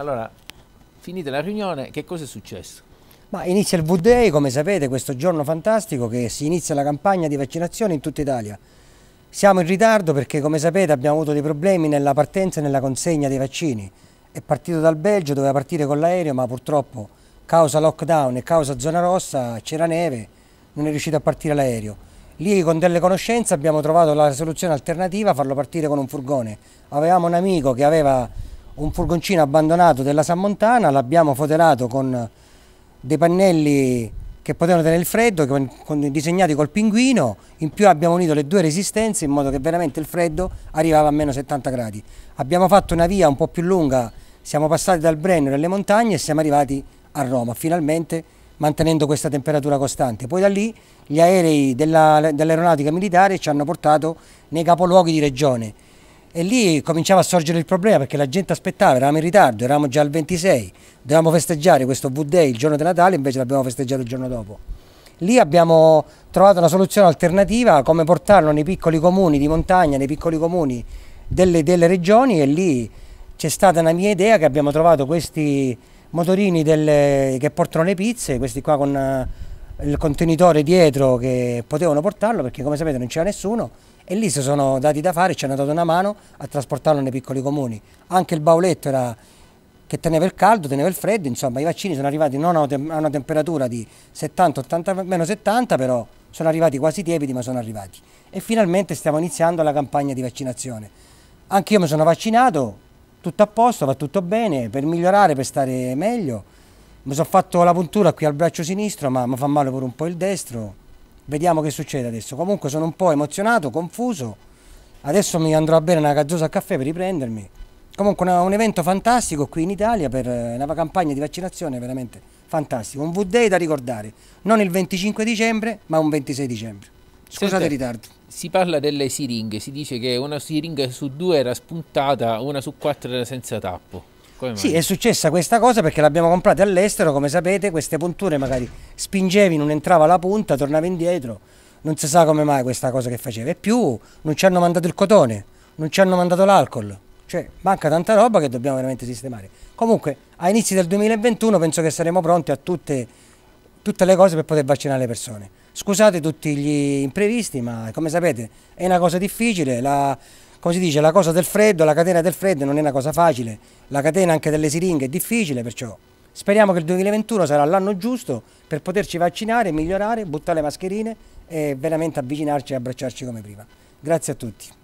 Allora, finita la riunione, che cosa è successo? Ma inizia il V-Day, come sapete, questo giorno fantastico che si inizia la campagna di vaccinazione in tutta Italia. Siamo in ritardo perché, come sapete, abbiamo avuto dei problemi nella partenza e nella consegna dei vaccini. È partito dal Belgio, doveva partire con l'aereo, ma purtroppo, causa lockdown e causa zona rossa, c'era neve, non è riuscito a partire l'aereo. Lì, con delle conoscenze, abbiamo trovato la soluzione alternativa, farlo partire con un furgone. Avevamo un amico che aveva un furgoncino abbandonato della Sammontana, l'abbiamo fotelato con dei pannelli che potevano tenere il freddo, disegnati col pinguino, in più abbiamo unito le due resistenze in modo che veramente il freddo arrivava a meno 70 gradi. Abbiamo fatto una via un po' più lunga, siamo passati dal Brennero alle montagne e siamo arrivati a Roma, finalmente mantenendo questa temperatura costante. Poi da lì gli aerei dell'aeronautica militare ci hanno portato nei capoluoghi di regione, e lì cominciava a sorgere il problema perché la gente aspettava, eravamo in ritardo, eravamo già al 26, dovevamo festeggiare questo V-Day il giorno di Natale, invece l'abbiamo festeggiato il giorno dopo. Lì abbiamo trovato una soluzione alternativa, come portarlo nei piccoli comuni di montagna, nei piccoli comuni delle, delle regioni e lì c'è stata una mia idea che abbiamo trovato questi motorini delle, che portano le pizze, questi qua con il contenitore dietro che potevano portarlo perché come sapete non c'era nessuno e lì si sono dati da fare e ci hanno dato una mano a trasportarlo nei piccoli comuni. Anche il bauletto era, che teneva il caldo, teneva il freddo, insomma i vaccini sono arrivati non a una temperatura di 70, 80, meno 70 però sono arrivati quasi tiepidi ma sono arrivati. E finalmente stiamo iniziando la campagna di vaccinazione. Anche io mi sono vaccinato, tutto a posto, va tutto bene, per migliorare, per stare meglio mi sono fatto la puntura qui al braccio sinistro, ma mi fa male pure un po' il destro. Vediamo che succede adesso. Comunque sono un po' emozionato, confuso. Adesso mi andrò a bere una cazzosa al caffè per riprendermi. Comunque una, un evento fantastico qui in Italia per eh, una campagna di vaccinazione veramente fantastico. Un V-Day da ricordare. Non il 25 dicembre, ma un 26 dicembre. Scusate Senta, il ritardo. Si parla delle siringhe, si dice che una siringa su due era spuntata, una su quattro era senza tappo. Sì, è successa questa cosa perché l'abbiamo comprata all'estero, come sapete, queste punture magari spingevi, non entrava la punta, tornava indietro, non si sa come mai questa cosa che faceva. E più, non ci hanno mandato il cotone, non ci hanno mandato l'alcol, cioè manca tanta roba che dobbiamo veramente sistemare. Comunque, a inizi del 2021 penso che saremo pronti a tutte, tutte le cose per poter vaccinare le persone. Scusate tutti gli imprevisti, ma come sapete è una cosa difficile, la come si dice, la cosa del freddo, la catena del freddo non è una cosa facile, la catena anche delle siringhe è difficile, perciò speriamo che il 2021 sarà l'anno giusto per poterci vaccinare, migliorare, buttare le mascherine e veramente avvicinarci e abbracciarci come prima. Grazie a tutti.